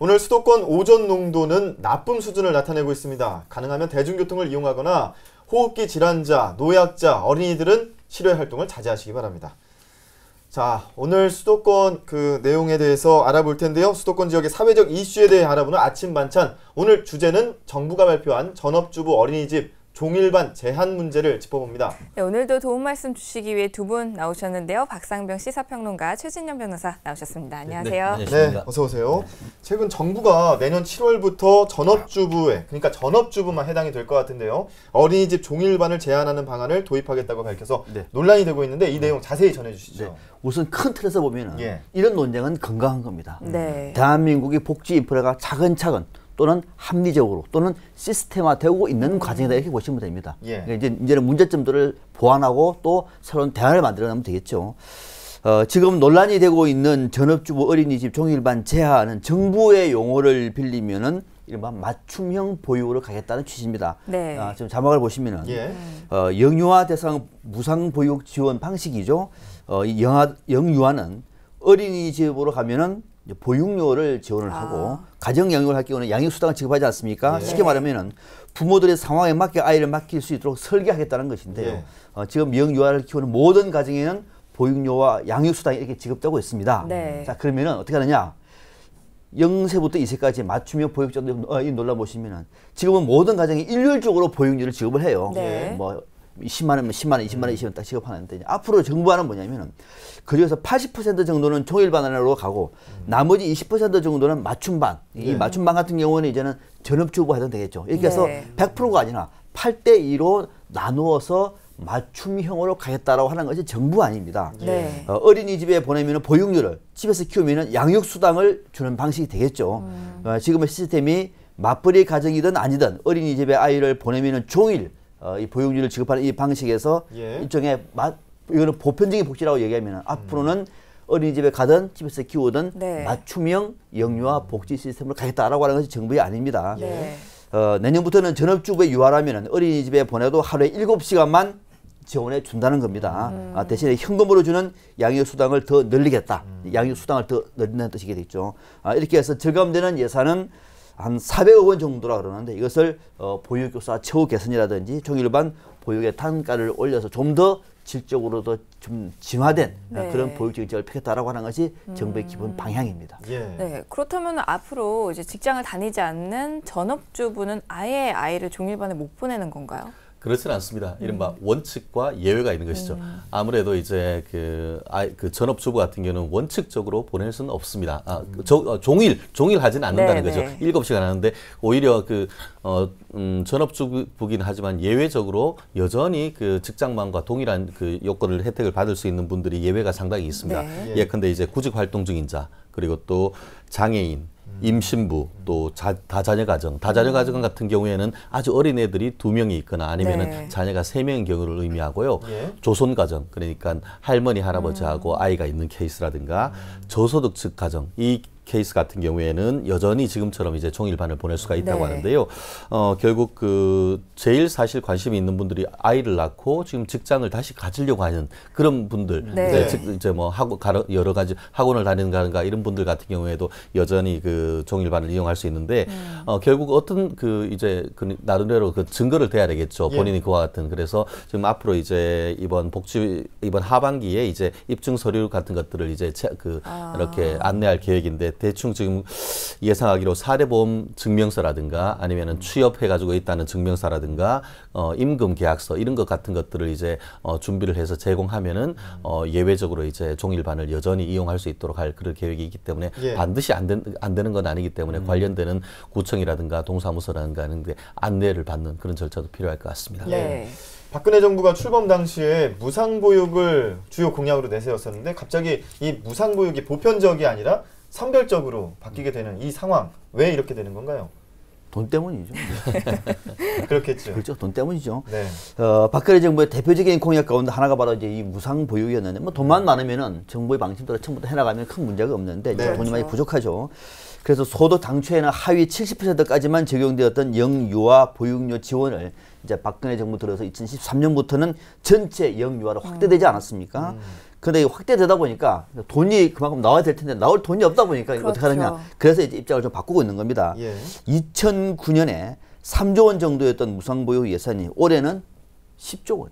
오늘 수도권 오전 농도는 나쁨 수준을 나타내고 있습니다. 가능하면 대중교통을 이용하거나 호흡기 질환자, 노약자, 어린이들은 실외 활동을 자제하시기 바랍니다. 자, 오늘 수도권 그 내용에 대해서 알아볼 텐데요. 수도권 지역의 사회적 이슈에 대해 알아보는 아침 반찬. 오늘 주제는 정부가 발표한 전업주부 어린이집 종일반 제한 문제를 짚어봅니다. 네, 오늘도 도움 말씀 주시기 위해 두 분 나오셨는데요. 박상병 시사평론가, 최진영 변호사 나오셨습니다. 네, 안녕하세요. 네, 네 어서 오세요. 최근 정부가 내년 7월부터 전업주부에, 그러니까 전업주부만 해당이 될 것 같은데요. 어린이집 종일반을 제한하는 방안을 도입하겠다고 밝혀서 네. 논란이 되고 있는데 이 네. 내용 자세히 전해주시죠. 네. 우선 큰 틀에서 보면 예. 이런 논쟁은 건강한 겁니다. 대한민국의 복지 인프라가 차근차근 또는 합리적으로 또는 시스템화되고 있는 음. 과정이다 이렇게 보시면 됩니다. 예. 그러니까 이제 이제는 문제점들을 보완하고 또 새로운 대안을 만들어내면 되겠죠. 어, 지금 논란이 되고 있는 전업주부 어린이집 종일반 제한은 정부의 용어를 빌리면은 이른바 맞춤형 보육으로 가겠다는 취지입니다. 네. 아, 지금 자막을 보시면은 예. 어, 영유아 대상 무상 보육 지원 방식이죠. 어, 이 영아, 영유아는 어린이집으로 가면은 보육료를 지원을 아. 하고 가정 양육을 할 경우는 양육 수당을 지급하지 않습니까? 네. 쉽게 말하면은 부모들의 상황에 맞게 아이를 맡길 수 있도록 설계하겠다는 것인데요. 네. 어, 지금 영 유아를 키우는 모든 가정에는 보육료와 양육 수당이 이렇게 지급되고 있습니다. 네. 자 그러면은 어떻게 하느냐? 영세부터이세까지 맞춤형 보육제도 어, 놀라 보시면은 지금은 모든 가정이 일률적으로 보육료를 지급을 해요. 네. 뭐 10만 원이면 10만 원, 20만 뭐 원, 20만 원 딱 지급하는데 앞으로 정부안는 뭐냐면은 그중에서 80% 정도는 종일 반환으로 가고 음. 나머지 20% 정도는 맞춤반. 이 네. 맞춤반 같은 경우는 이제는 전업주부 하든 되겠죠. 이렇게 해서 네. 100%가 아니라 8대 2로 나누어서 맞춤형으로 가겠다라고 하는 것이 정부아닙니다 네. 어, 린이집에 보내면 보육료를 집에서 키우면 양육수당을 주는 방식이 되겠죠. 음. 어, 지금의 시스템이 맞벌이 가정이든 아니든 어린이집에 아이를 보내면 종일 어, 이 보육률을 지급하는 이 방식에서 예. 일종의 마, 이거는 보편적인 복지라고 얘기하면 앞으로는 어린이집에 가든 집에서 키우든 네. 맞춤형 영유아 복지 시스템을 가겠다라고 하는 것이 정부의 아닙니다. 네. 예. 어, 내년부터는 전업주부에 유아라면 어린이집에 보내도 하루에 일곱 시간만 지원해 준다는 겁니다. 음. 아, 대신에 현금으로 주는 양육수당을 더 늘리겠다. 음. 양육수당을 더 늘린다는 뜻이겠죠. 아, 이렇게 해서 절감되는 예산은 한 400억 원 정도라 그러는데 이것을 어, 보육교사 최우 개선이라든지 종일반 보육의 단가를 올려서 좀 더 질적으로도 좀 진화된 네. 그런 보육 정책을 펴겠다라고 하는 것이 음. 정부의 음. 기본 방향입니다. 예. 네, 그렇다면 앞으로 이제 직장을 다니지 않는 전업주부는 아예 아이를 종일반에 못 보내는 건가요? 그렇지는 않습니다. 이른바 음. 원칙과 예외가 있는 것이죠. 음. 아무래도 이제 그, 아이, 그 전업주부 같은 경우는 원칙적으로 보낼 수는 없습니다. 아, 음. 저, 어, 종일, 종일 하진 않는다는 네, 거죠. 네. 일 시간 하는데 오히려 그, 어, 음, 전업주부긴 하지만 예외적으로 여전히 그 직장만과 동일한 그 요건을 혜택을 받을 수 있는 분들이 예외가 상당히 있습니다. 네. 예, 근데 이제 구직 활동 중인 자, 그리고 또 장애인, 임신부 또 자, 다자녀 가정, 다자녀 가정 같은 경우에는 아주 어린 애들이 두 명이 있거나 아니면은 네. 자녀가 세 명인 경우를 의미하고요. 예. 조손 가정 그러니까 할머니 할아버지하고 음. 아이가 있는 케이스라든가 음. 저소득층 가정 이 케이스 같은 경우에는 여전히 지금처럼 이제 종일반을 보낼 수가 있다고 네. 하는데요. 어, 결국 그 제일 사실 관심이 있는 분들이 아이를 낳고 지금 직장을 다시 가지려고 하는 그런 분들, 네. 이제, 즉 이제 뭐 학원 여러 가지 학원을 다니는가 이런 분들 같은 경우에도 여전히 그 종일반을 이용할 수 있는데 음. 어, 결국 어떤 그 이제 그 나름대로 그 증거를 대야 되겠죠. 예. 본인이 그와 같은 그래서 지금 앞으로 이제 이번 복지 이번 하반기에 이제 입증 서류 같은 것들을 이제 그 아. 이렇게 안내할 계획인데 대충 지금 예상하기로 사례보험 증명서라든가 아니면은 취업해 가지고 있다는 증명서라든가 어, 임금 계약서 이런 것 같은 것들을 이제 어, 준비를 해서 제공하면은 어, 예외적으로 이제 종일반을 여전히 이용할 수 있도록 할 그런 계획이 있기 때문에 예. 반드시 안, 된, 안 되는 건 아니기 때문에 음. 관련되는 구청이라든가 동사무소라든가 하는데 안내를 받는 그런 절차도 필요할 것 같습니다. 예. 네. 박근혜 정부가 출범 당시에 무상보육을 주요 공약으로 내세웠었는데 갑자기 이 무상보육이 보편적이 아니라 선별적으로 바뀌게 되는 이 상황 왜 이렇게 되는 건가요? 돈 때문이죠. 그렇겠죠. 그렇죠. 돈 때문이죠. 네. 어, 박근혜 정부의 대표적인 공약 가운데 하나가 바로 이제 이 무상 보유였는데 뭐 돈만 많으면은 정부의 방침대로 처음부터 해나가면 큰 문제가 없는데 네. 돈이 많이 그렇죠. 부족하죠. 그래서 소득 당초에는 하위 70%까지만 적용되었던 영유아 보육료 지원을 이제 박근혜 정부 들어서 2013년부터는 전체 영유아로 확대되지 음. 않았습니까? 음. 근데 확대되다 보니까 돈이 그만큼 나와야 될 텐데 나올 돈이 없다 보니까 그렇죠. 어떻게 하느냐. 그렇죠. 그래서 이제 입장을 좀 바꾸고 있는 겁니다. 예. 2009년에 3조 원 정도였던 무상보육 예산이 올해는 10조 원.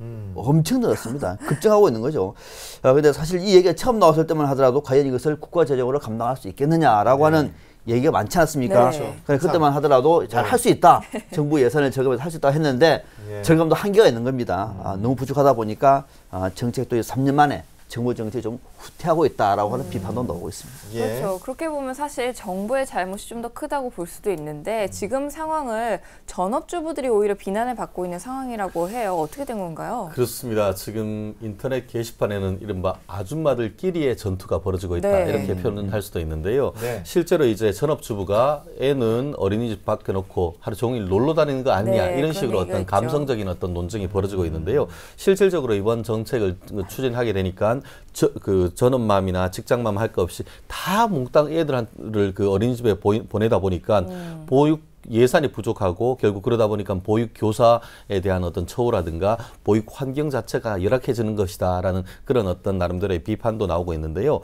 음. 엄청 늘었습니다. 급증하고 있는 거죠. 아, 근데 사실 이 얘기가 처음 나왔을 때만 하더라도 과연 이것을 국가재정으로 감당할 수 있겠느냐라고 네. 하는 얘기가 많지 않습니까? 네. 그렇죠. 그때만 하더라도 잘 할 수 있다. 네. 정부 예산을 절감해서 할 수 있다 했는데 예. 절감도 한계가 있는 겁니다. 아, 음. 아, 너무 부족하다 보니까 아, 정책도 3년 만에 정부 정책이 좀 후퇴하고 있다라고 하는 음. 비판도 나오고 있습니다. 예. 그렇죠. 그렇게 보면 사실 정부의 잘못이 좀 더 크다고 볼 수도 있는데 음. 지금 상황을 전업주부들이 오히려 비난을 받고 있는 상황이라고 해요. 어떻게 된 건가요? 그렇습니다. 지금 인터넷 게시판에는 이른바 아줌마들끼리의 전투가 벌어지고 있다 네. 이렇게 음. 표현할 수도 있는데요. 네. 실제로 이제 전업주부가 애는 어린이집 밖에 놓고 하루 종일 놀러 다니는 거 아니냐 네, 이런 식으로 어떤 감성적인 어떤 논쟁이 벌어지고 있는데요. 실질적으로 이번 정책을 추진하게 되니까 저, 그 전업맘이나 직장맘 할 거 없이 다 몽땅 애들한테를 그 어린이집에 보이, 보내다 보니까 음. 보육 예산이 부족하고 결국 그러다 보니까 보육 교사에 대한 어떤 처우라든가 보육 환경 자체가 열악해지는 것이다라는 그런 어떤 나름대로의 비판도 나오고 있는데요.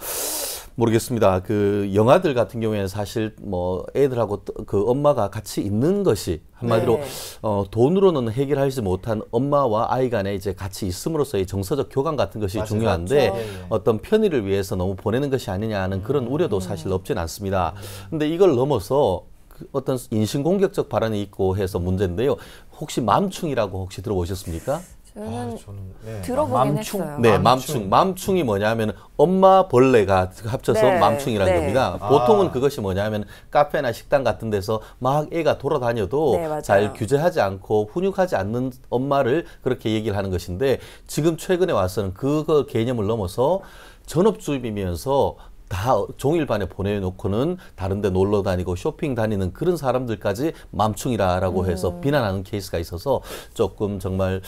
모르겠습니다. 그 영화들 같은 경우에는 사실 뭐 애들하고 그 엄마가 같이 있는 것이 한마디로 네. 어, 돈으로는 해결하지 못한 엄마와 아이 간에 이제 같이 있음으로써의 정서적 교감 같은 것이 맞아요. 중요한데 맞 예, 예. 어떤 편의를 위해서 너무 보내는 것이 아니냐 는 그런 우려도 음. 사실 없진 않습니다. 근데 이걸 넘어서 그 어떤 인신공격적 발언이 있고 해서 문제인데요. 혹시 맘충이라고 혹시 들어보셨습니까? 저는, 아, 저는 네. 들어보긴 맘충? 했어요. 네, 맘충. 맘충이 뭐냐면 엄마 벌레가 합쳐서 네, 맘충이라는 네. 겁니다. 아. 보통은 아. 그것이 뭐냐면 카페나 식당 같은 데서 막 애가 돌아다녀도 네, 잘 규제하지 않고 훈육하지 않는 엄마를 그렇게 얘기를 하는 것인데 지금 최근에 와서는 그 개념을 넘어서 전업주입이면서 다 종일반에 보내놓고는 다른데 놀러 다니고 쇼핑 다니는 그런 사람들까지 맘충이라라고 음. 해서 비난하는 케이스가 있어서 조금 정말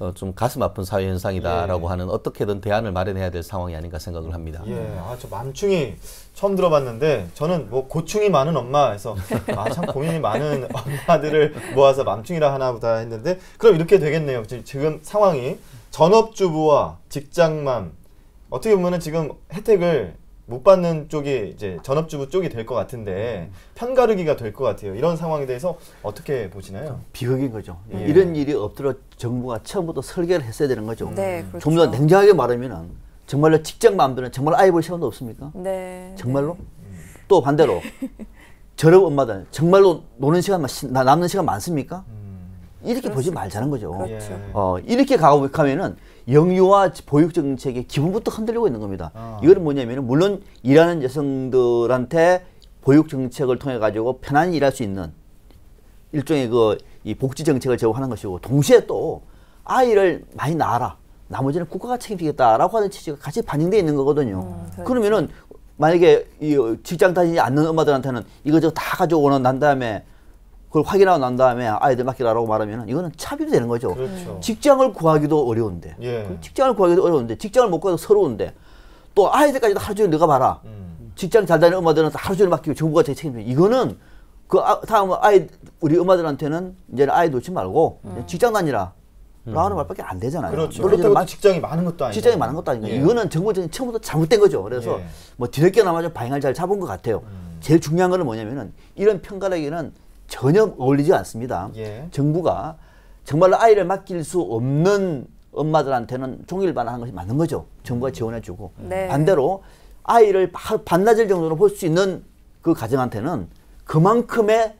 어, 좀 가슴 아픈 사회 현상이다라고 예. 하는 어떻게든 대안을 마련해야 될 상황이 아닌가 생각을 합니다. 예, 아저 맘충이 처음 들어봤는데 저는 뭐 고충이 많은 엄마에서 아참 고민이 많은 엄마들을 모아서 맘충이라 하나보다 했는데 그럼 이렇게 되겠네요. 지금 상황이 전업주부와 직장맘 어떻게 보면 지금 혜택을 못 받는 쪽이 이제 전업주부 쪽이 될 것 같은데 음. 편가르기가 될 것 같아요. 이런 상황에 대해서 어떻게 보시나요? 비극인 거죠. 예. 이런 일이 없도록 정부가 처음부터 설계를 했어야 되는 거죠. 네, 그렇죠. 좀더 냉정하게 말하면은 정말로 직장 맘들은 정말 아이 볼 시간도 없습니까? 네. 정말로? 네. 또 반대로 저런 엄마들 정말로 노는 시간만 남는 시간 많습니까? 음. 이렇게 보지 말자는 거죠. 그렇죠. 예. 어, 이렇게 가고 가면은 영유아 보육 정책의 기본부터 흔들리고 있는 겁니다. 아. 이거는 뭐냐면 물론 일하는 여성들한테 보육 정책을 통해 가지고 편안히 일할 수 있는 일종의 그 이 복지 정책을 제공하는 것이고 동시에 또 아이를 많이 낳아라. 나머지는 국가가 책임지겠다라고 하는 취지가 같이 반영되어 있는 거거든요. 음, 그 그러면은 만약에 이 직장 다니지 않는 엄마들한테는 이거저거 다 가져오는 난 다음에 그걸 확인하고 난 다음에 아이들 맡기라고 말하면 이거는 차비도 되는 거죠. 그렇죠. 음. 직장을 구하기도 어려운데. 예. 그 직장을 구하기도 어려운데 직장을 못 구해서 서러운데 또 아이들까지도 하루 종일 너가 봐라. 음. 직장 잘 다니는 엄마들은 하루 종일 맡기고 정부가 제 책임져. 이거는 그 아, 다음 아이 우리 엄마들한테는 이제는 아이 놓지 말고 음. 직장 다니라. 음. 라는 말밖에 안 되잖아요. 그렇죠. 그렇죠. 마, 직장이 많은 것도 아니고. 직장이 많은 것도 아니고. 예. 이거는 정부적인 처음부터 잘못된 거죠. 그래서 예. 뭐 뒤늦게나마 좀 방향을 잘 잡은 것 같아요. 음. 제일 중요한 거는 뭐냐면은 이런 평가라기는 전혀 어울리지 않습니다. 예. 정부가 정말로 아이를 맡길 수 없는 엄마들한테는 종일반 하는 것이 맞는 거죠. 정부가 지원해주고 네. 반대로 아이를 반나절 정도로볼 수 있는 그 가정한테는 그만큼의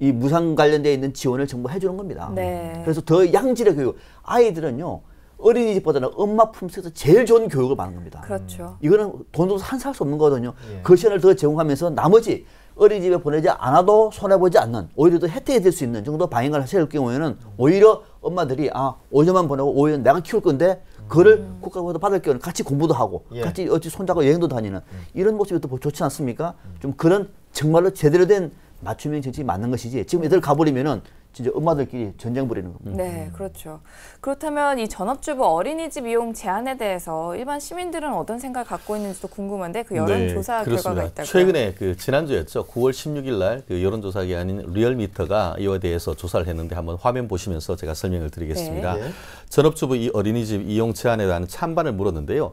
이 무상 관련돼 있는 지원을 정부 가 해주는 겁니다. 네. 그래서 더 양질의 교육. 아이들은요 어린이집보다는 엄마 품속에서 제일 좋은 교육을 받는 겁니다. 그렇죠. 이거는 돈으로 한할수 없는 거거든요. 예. 그 시간을 더 제공하면서 나머지 어린이집에 보내지 않아도 손해보지 않는 오히려 더 혜택이 될 수 있는 정도 방향을 세울 경우에는 오히려 엄마들이 아 5년만 보내고 5년 내가 키울 건데 그를 음. 국가보다 받을 경우 같이 공부도 하고 예. 같이 어찌 손잡고 여행도 다니는 음. 이런 모습이 또 좋지 않습니까? 음. 좀 그런 정말로 제대로 된 맞춤형 정책이 맞는 것이지 지금 애들 가버리면은 진짜 엄마들끼리 전쟁 벌이는 겁니다. 네, 그렇죠. 그렇다면 이 전업주부 어린이집 이용 제한에 대해서 일반 시민들은 어떤 생각을 갖고 있는지도 궁금한데 그 네, 여론조사 네, 결과가 있다고요? 최근에 그 지난주였죠. 9월 16일 날그 여론조사기 아닌 리얼미터가 이와 대해서 조사를 했는데 한번 화면 보시면서 제가 설명을 드리겠습니다. 네. 전업주부 이 어린이집 이용 제한에 대한 찬반을 물었는데요.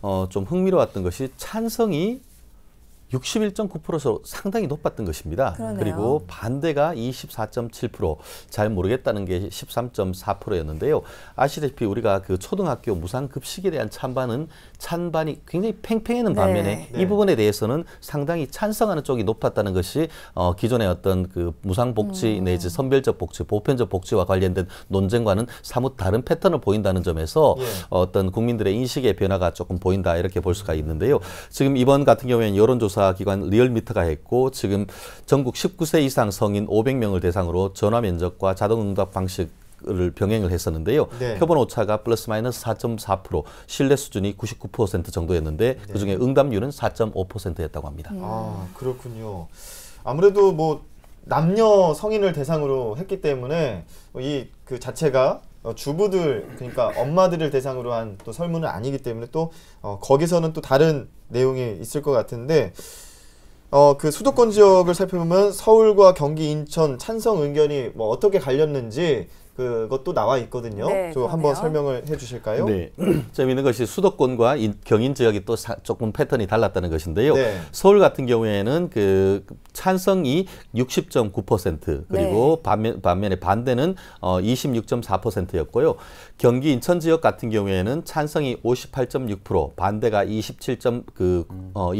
어, 좀 흥미로웠던 것이 찬성이 61.9%에서 상당히 높았던 것입니다. 그러네요. 그리고 반대가 24.7%, 잘 모르겠다는 게 13.4%였는데요. 아시다시피 우리가 그 초등학교 무상급식에 대한 찬반은 찬반이 굉장히 팽팽해는 네. 반면에 네. 이 부분에 대해서는 상당히 찬성하는 쪽이 높았다는 것이 어, 기존의 어떤 그 무상복지 음. 내지 선별적 복지, 보편적 복지와 관련된 논쟁과는 사뭇 다른 패턴을 보인다는 점에서 예. 어떤 국민들의 인식의 변화가 조금 보인다 이렇게 볼 수가 있는데요. 지금 이번 같은 경우에는 여론조사 기관 리얼미터가 했고 지금 전국 19세 이상 성인 500명을 대상으로 전화 면접과 자동 응답 방식 를 병행을 했었는데요. 네. 표본 오차가 플러스 마이너스 4.4% 신뢰 수준이 99% 정도였는데 네. 그중에 응답률은 4.5%였다고 합니다. 음. 아 그렇군요. 아무래도 뭐 남녀 성인을 대상으로 했기 때문에 이 그 자체가 어, 주부들 그러니까 엄마들을 대상으로 한 또 설문은 아니기 때문에 또 어, 거기서는 또 다른 내용이 있을 것 같은데 어, 그 수도권 지역을 살펴보면 서울과 경기, 인천, 찬성 의견이 뭐 어떻게 갈렸는지 그것도 나와 있거든요. 네, 저 한번 설명을 해주실까요? 네. 재미있는 것이 수도권과 인, 경인 지역이 또 사, 조금 패턴이 달랐다는 것인데요. 네. 서울 같은 경우에는 그 찬성이 60.9% 그리고 네. 반면, 반면에 반대는 어, 26.4%였고요. 경기 인천 지역 같은 경우에는 찬성이 58.6%, 반대가 27.2%로 그, 음. 어,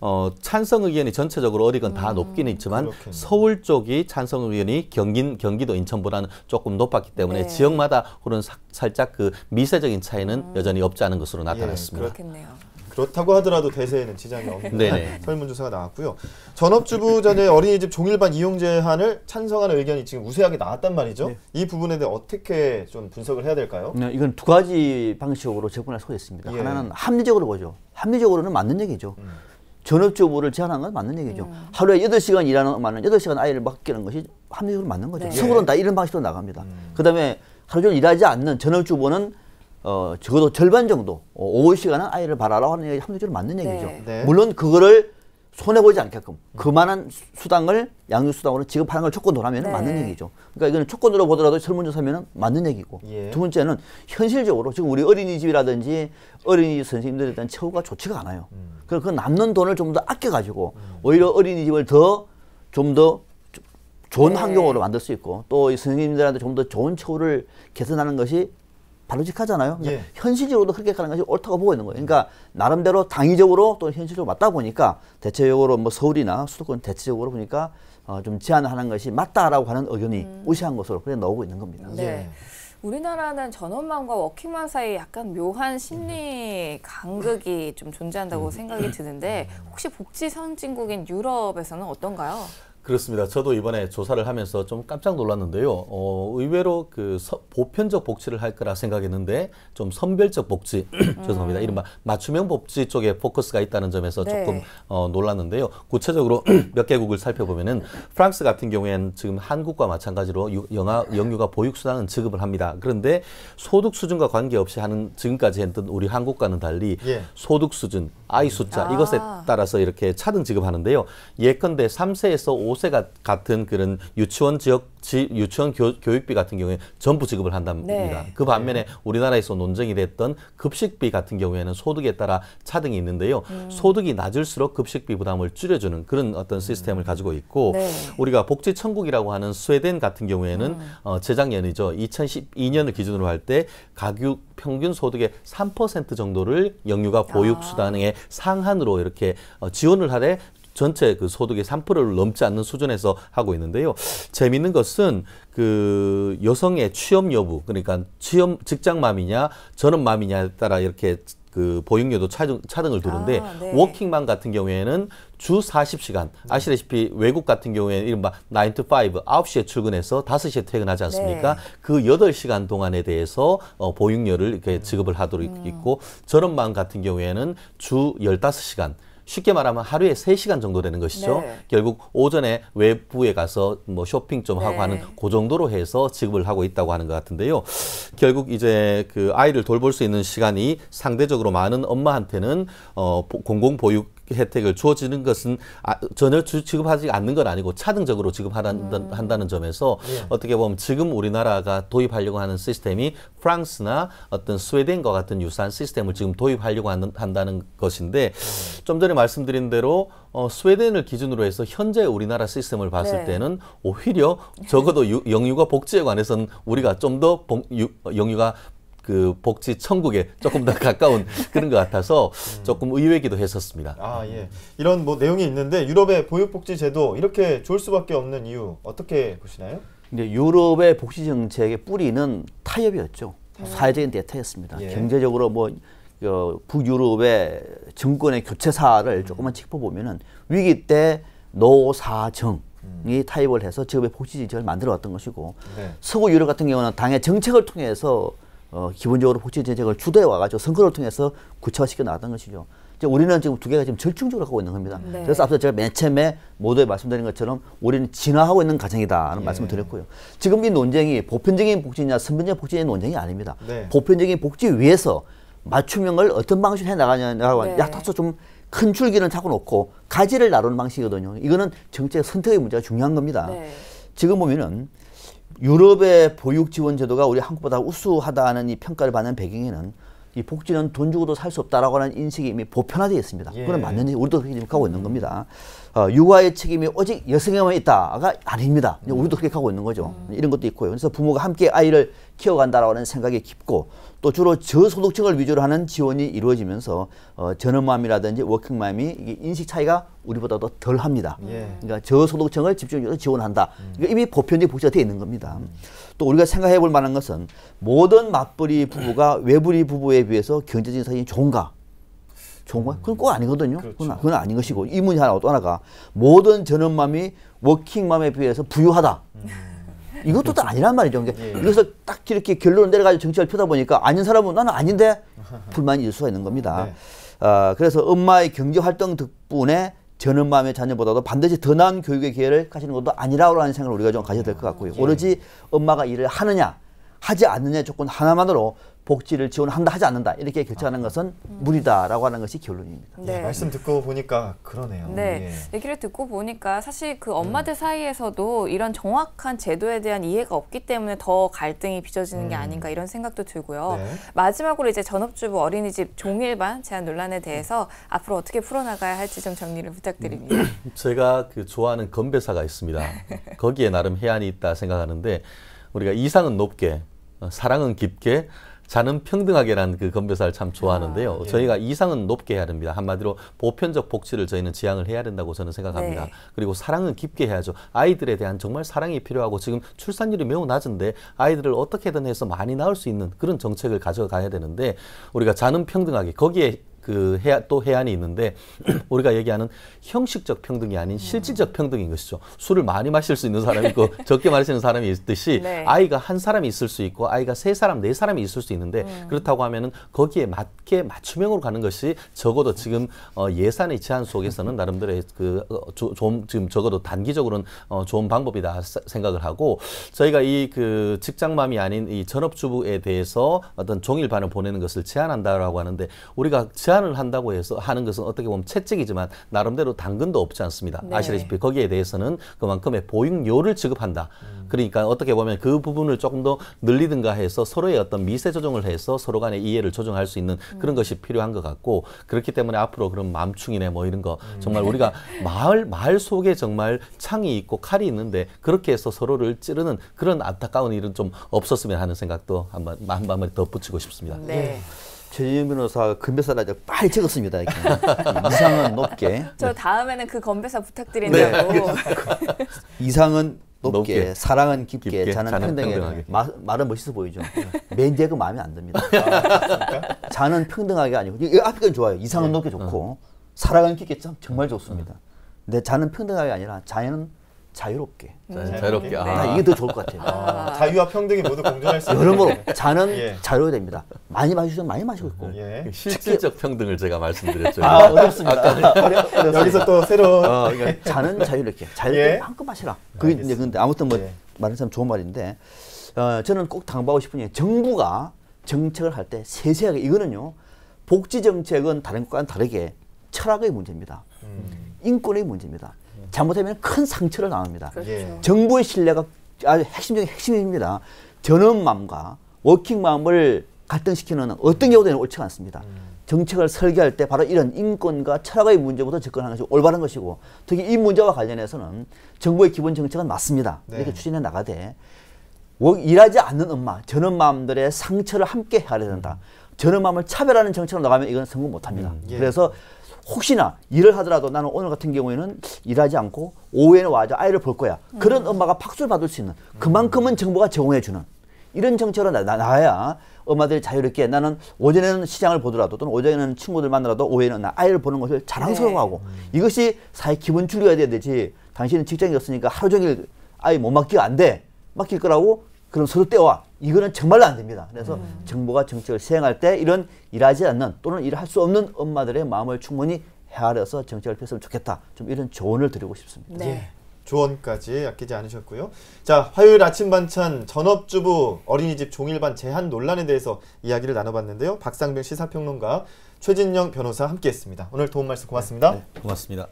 어, 찬성 의견이 전체적으로 어디건 음. 다 높기는 있지만 그렇겠네. 서울 쪽이 찬성 의견이 경긴 경기도 인천보다는 조금 높았기 때문에 네. 지역마다 그런 사, 살짝 그 미세적인 차이는 음. 여전히 없지 않은 것으로 예, 나타났습니다. 예, 그렇겠네요. 그렇다고 하더라도 대세에는 지장이 없는 설문조사가 나왔고요. 전업주부 자녀 어린이집 종일반 이용 제한을 찬성하는 의견이 지금 우세하게 나왔단 말이죠. 네. 이 부분에 대해 어떻게 좀 분석을 해야 될까요? 네, 이건 두 가지 방식으로 접근할 수가 있습니다. 예. 하나는 합리적으로 보죠. 합리적으로는 맞는 얘기죠. 음. 전업주부를 제한한 건 맞는 얘기죠. 음. 하루에 여 시간 일하는 엄마는 여 시간 아이를 맡기는 것이 합리적으로 맞는 거죠. 네. 서울은 다 이런 방식으로 나갑니다. 음. 그다음에 하루 종일 일하지 않는 전업주부는 어, 적어도 절반 정도 어, 5시간은 아이를 바라라 고 하는 얘기 합리적으로 맞는 네. 얘기죠. 네. 물론 그거를 손해보지 않게끔 그만한 수당을 양육수당으로 지급하는 걸 조건으로 하면 네. 맞는 얘기죠. 그러니까 이거는 조건으로 보더라도 설문조사면 맞는 얘기고 예. 두 번째는 현실적으로 지금 우리 어린이집이라든지 어린이 선생님들에 대한 처우가 좋지가 않아요. 음. 그래서 그 남는 돈을 좀 더 아껴가지고 음. 오히려 어린이집을 더 좀더 더 좋은 네. 환경으로 만들 수 있고 또 이 선생님들한테 좀 더 좋은 처우를 개선하는 것이 바로직하잖아요. 그러니까 예. 현실적으로도 그렇게 가는 것이 옳다고 보고 있는 거예요. 그러니까 나름대로 당위적으로 또는 현실적으로 맞다 보니까 대체적으로 뭐 서울이나 수도권 대체적으로 보니까 어, 좀 제한하는 것이 맞다라고 하는 의견이 음. 우시한 것으로 그냥 나오고 있는 겁니다. 네. 예. 우리나라는 전원망과 워킹맘 사이에 약간 묘한 심리 간극이 좀 존재한다고 음. 생각이 드는데 혹시 복지 선진국인 유럽에서는 어떤가요? 그렇습니다. 저도 이번에 조사를 하면서 좀 깜짝 놀랐는데요. 어, 의외로 그 서, 보편적 복지를 할 거라 생각했는데 좀 선별적 복지, 죄송합니다. 이른바 맞춤형 복지 쪽에 포커스가 있다는 점에서 네. 조금 어, 놀랐는데요. 구체적으로 몇 개국을 살펴보면은 프랑스 같은 경우에는 지금 한국과 마찬가지로 유, 영하, 영유가 보육수당은 지급을 합니다. 그런데 소득 수준과 관계없이 하는 지금까지 했던 우리 한국과는 달리 예. 소득 수준, 아이 숫자 아. 이것에 따라서 이렇게 차등 지급하는데요. 예컨대 3세에서 5 5세 가, 같은 그런 유치원 지역 지, 유치원 교, 육비 같은 경우에 전부 지급을 한답니다. 네. 그 반면에 우리나라에서 논쟁이 됐던 급식비 같은 경우에는 소득에 따라 차등이 있는데요. 음. 소득이 낮을수록 급식비 부담을 줄여주는 그런 어떤 음. 시스템을 가지고 있고 네. 우리가 복지 천국이라고 하는 스웨덴 같은 경우에는 음. 어, 재작년이죠. 2012년을 기준으로 할 때 가격 평균 소득의 3% 정도를 영유가 보육 수당의 아. 상한으로 이렇게 어, 지원을 하되 전체 그 소득의 3%를 넘지 않는 수준에서 하고 있는데요. 재미있는 것은 그 여성의 취업 여부 그러니까 취업 직장맘이냐 전업맘이냐에 따라 이렇게 그 보육료도 차등, 차등을 두는데 아, 네. 워킹맘 같은 경우에는 주 40시간 아시다시피 외국 같은 경우에는 이른바 9 to 5 9시에 출근해서 5시에 퇴근하지 네. 않습니까? 네. 그 8시간 동안에 대해서 어, 보육료를 이렇게 음. 지급을 하도록 음. 있고 저런 맘 같은 경우에는 주 15시간 쉽게 말하면 하루에 3시간 정도 되는 것이죠. 네. 결국 오전에 외부에 가서 뭐 쇼핑 좀 하고 네. 하는 그 정도로 해서 지급을 하고 있다고 하는 것 같은데요. 결국 이제 그 아이를 돌볼 수 있는 시간이 상대적으로 많은 엄마한테는 어 공공 보육 혜택을 주어지는 것은 아, 전혀 주, 지급하지 않는 건 아니고 차등적으로 지급한다는 음. 점에서 예. 어떻게 보면 지금 우리나라가 도입하려고 하는 시스템이 프랑스나 어떤 스웨덴과 같은 유사한 시스템을 지금 도입하려고 하는, 한다는 것인데 음. 좀 전에 말씀드린 대로 어, 스웨덴을 기준으로 해서 현재 우리나라 시스템을 봤을 네. 때는 오히려 적어도 유, 영유가 복지에 관해서는 우리가 좀더영유가 그 복지 천국에 조금 더 가까운 그런 것 같아서 음. 조금 의외기도 했었습니다. 아 예, 이런 뭐 내용이 있는데 유럽의 보육복지 제도 이렇게 좋을 수밖에 없는 이유 어떻게 보시나요? 이제 유럽의 복지 정책의 뿌리는 타협이었죠. 타협. 음. 사회적인 대타였습니다. 예. 경제적으로 뭐 어, 북유럽의 정권의 교체사를 음. 조금만 짚어보면은 위기 때 노사정 이 음. 타입을 해서 지역의 복지 정책을 만들어 왔던 것이고 네. 서구 유럽 같은 경우는 당의 정책을 통해서 어, 기본적으로 복지 정책을 주도해 와가지고 선거를 통해서 구체화시켜 나갔던 것이죠. 이제 우리는 지금 두 개가 지금 절충적으로 하고 있는 겁니다. 네. 그래서 앞서 제가 맨 처음에 모두에 말씀드린 것처럼 우리는 진화하고 있는 과정이다라는 예. 말씀을 드렸고요. 지금 이 논쟁이 보편적인 복지냐 선변적 복지냐의 논쟁이 아닙니다. 네. 보편적인 복지 위에서 맞춤형을 어떤 방식으로 해 나가냐라고 네. 약타서 좀 큰 줄기는 타고 놓고 가지를 나누는 방식이거든요. 이거는 정책 선택의 문제가 중요한 겁니다. 네. 지금 보면은 유럽의 보육 지원 제도가 우리 한국보다 우수하다는 이 평가를 받는 배경에는 이 복지는 돈 주고도 살 수 없다라고 하는 인식이 이미 보편화되어 있습니다. 예. 그건 맞는 지 우리도 그렇게 생각하고 있는 겁니다. 어, 육아의 책임이 오직 여성에만 있다가 아닙니다. 우리도 그렇게 가고 있는 거죠. 음. 이런 것도 있고요. 그래서 부모가 함께 아이를 키워간다라고 하는 생각이 깊고 또 주로 저소득층을 위주로 하는 지원이 이루어지면서 어, 전업맘이라든지 워킹맘이 이게 인식 차이가 우리보다 더 덜합니다. 예. 그러니까 저소득층을 집중적으로 지원한다. 음. 그러니 이미 보편적 복지가 되어 있는 겁니다. 음. 또 우리가 생각해 볼 만한 것은 모든 맞벌이 부부가 외부리 부부에 비해서 경제적인 사정이 좋은가? 좋은가? 그건 꼭 아니거든요. 그렇죠. 그건, 그건 아닌 것이고 이 문제 하나 또 하나가 모든 전업맘이 워킹맘에 비해서 부유하다. 음. 이것도 또 아니란 말이죠. 그러니까 예. 이것을 딱 이렇게 결론을 내려가지고 정책을 펴다 보니까 아닌 사람은 나는 아닌데 불만이 있을 수가 있는 겁니다. 네. 어, 그래서 엄마의 경제 활동 덕분에 저는 마음의 자녀보다도 반드시 더 나은 교육의 기회를 가지는 것도 아니라고 하는 생각을 우리가 좀 가져야 될 것 같고요. 예. 오로지 엄마가 일을 하느냐 하지 않느냐의 조건 하나만으로 복지를 지원한다 하지 않는다 이렇게 결정하는 아. 것은 무리다라고 하는 것이 결론입니다. 네. 네, 말씀 듣고 보니까 그러네요. 네, 예. 얘기를 네, 듣고 보니까 사실 그 음. 엄마들 음. 사이에서도 이런 정확한 제도에 대한 이해가 없기 때문에 더 갈등이 빚어지는 음. 아닌가 이런 생각도 들고요. 네. 마지막으로 이제 전업주부 어린이집 종일반 제한 논란에 대해서 앞으로 어떻게 풀어나가야 할지 좀 정리를 부탁드립니다. 음. 제가 그 좋아하는 건배사가 있습니다. 거기에 나름 해안이 있다 생각하는데 우리가 이상은 높게 어, 사랑은 깊게 자는 평등하게라는 그 건배사를 참 좋아하는데요. 아, 예. 저희가 이상은 높게 해야 됩니다. 한마디로 보편적 복지를 저희는 지향을 해야 된다고 저는 생각합니다. 네. 그리고 사랑은 깊게 해야죠. 아이들에 대한 정말 사랑이 필요하고 지금 출산율이 매우 낮은데 아이들을 어떻게든 해서 많이 낳을 수 있는 그런 정책을 가져가야 되는데 우리가 자는 평등하게 거기에 그 해안, 또 해안이 있는데 우리가 얘기하는 형식적 평등이 아닌 실질적 평등인 것이죠. 술을 많이 마실 수 있는 사람이 있고 적게 마시는 사람이 있듯이 네. 아이가 한 사람이 있을 수 있고 아이가 세 사람, 네 사람이 있을 수 있는데 음. 그렇다고 하면은 거기에 맞게 맞춤형으로 가는 것이 적어도 지금 어, 예산의 제한 속에서는 나름대로의 그좀 어, 지금 적어도 단기적으로는 어, 좋은 방법이다 생각을 하고 저희가 이 그 직장맘이 아닌 이 전업주부에 대해서 어떤 종일반을 보내는 것을 제한한다라고 하는데 우리가 제한 제한을 한다고 해서 하는 것은 어떻게 보면 채찍이지만 나름대로 당근도 없지 않습니다. 네. 아시다시피 거기에 대해서는 그만큼의 보육료를 지급한다. 음. 그러니까 어떻게 보면 그 부분을 조금 더 늘리든가 해서 서로의 어떤 미세 조정을 해서 서로 간의 이해를 조정할 수 있는 그런 음. 것이 필요한 것 같고 그렇기 때문에 앞으로 그런 맘충이네 뭐 이런 거 음. 정말 우리가 마을 마을 속에 정말 창이 있고 칼이 있는데 그렇게 해서 서로를 찌르는 그런 안타까운 일은 좀 없었으면 하는 생각도 한번 한 마음을 덧붙이고 싶습니다. 네. 예. 최지은 변호사가 건배사를 아주 빨리 찍었습니다. 이상은 높게. 저 네. 다음에는 그 건배사 부탁드린다고. 네. 이상은 높게, 높게, 사랑은 깊게, 깊게 자는, 자는 평등하게. 마, 말은 멋있어 보이죠. 멘제그 네. 마음에 안 듭니다. 아, 자는 평등하게 아니고 이 앞에는 좋아요. 이상은 네. 높게 좋고 어. 사랑은 깊게 참 정말 좋습니다. 어. 근데 자는 평등하게 아니라 자는 네. 자유롭게. 자유롭게. 네. 아. 이게 더 좋을 것 같아요. 아. 아. 자유와 평등이 모두 공존할 수 있는. 여러모로 자는 예. 자유로 됩니다. 많이 마시면 많이 마시고 있고. 예. 예. 실질적 평등을 제가 말씀드렸죠. 아, 어렵습니다. 어렵습니다. 여기서 또 새로운. 어, 그러니까 자는 자유롭게. 자유롭게 예. 한껏 마시라. 네, 그게 이제 근데 아무튼 뭐 많은 예. 사람 좋은 말인데 어, 저는 꼭 당부하고 싶은 게 정부가 정책을 할 때 세세하게 이거는요. 복지 정책은 다른 것과는 다르게 철학의 문제입니다. 음. 인권의 문제입니다. 잘못하면 큰 상처를 당합니다. 그렇죠. 예. 정부의 신뢰가 아주 핵심적인 핵심입니다. 전업맘과 워킹맘을 갈등시키는 어떤 경우도 옳지 않습니다. 음. 정책을 설계할 때 바로 이런 인권과 철학의 문제부터 접근하는 것이 올바른 것이고 특히 이 문제와 관련해서는 정부의 기본 정책은 맞습니다. 네. 이렇게 추진해 나가되 일하지 않는 엄마, 전업맘들의 상처를 함께 해야 된다. 전업맘을 음. 차별하는 정책으로 나가면 이건 성공 못합니다. 음, 예. 그래서 혹시나 일을 하더라도 나는 오늘 같은 경우에는 일하지 않고 오후에는 와서 아이를 볼 거야. 그런 음. 엄마가 박수를 받을 수 있는 그만큼은 정부가 제공해 주는 이런 정책으로 나, 나야 엄마들이 자유롭게 나는 오전에는 시장을 보더라도 또는 오전에는 친구들 만나라도 더 오후에는 나 아이를 보는 것을 자랑스러워하고 네. 음. 이것이 사회 기본 줄여야 되지 당신은 직장이없으니까 하루 종일 아이 못맡기안돼 맡길 거라고 그럼 서로 떼와 이거는 정말로 안 됩니다. 그래서 음. 정부가 정책을 시행할 때 이런 일하지 않는 또는 일할수 없는 엄마들의 마음을 충분히 헤아려서 정책을 폈으면 좋겠다. 좀 이런 조언을 드리고 싶습니다. 네. 예. 조언까지 아끼지 않으셨고요. 자, 화요일 아침 반찬 전업주부 어린이집 종일반 제한 논란에 대해서 이야기를 나눠봤는데요. 박상병 시사평론가, 최진영 변호사 함께했습니다. 오늘 도움 말씀 고맙습니다. 네. 네 고맙습니다.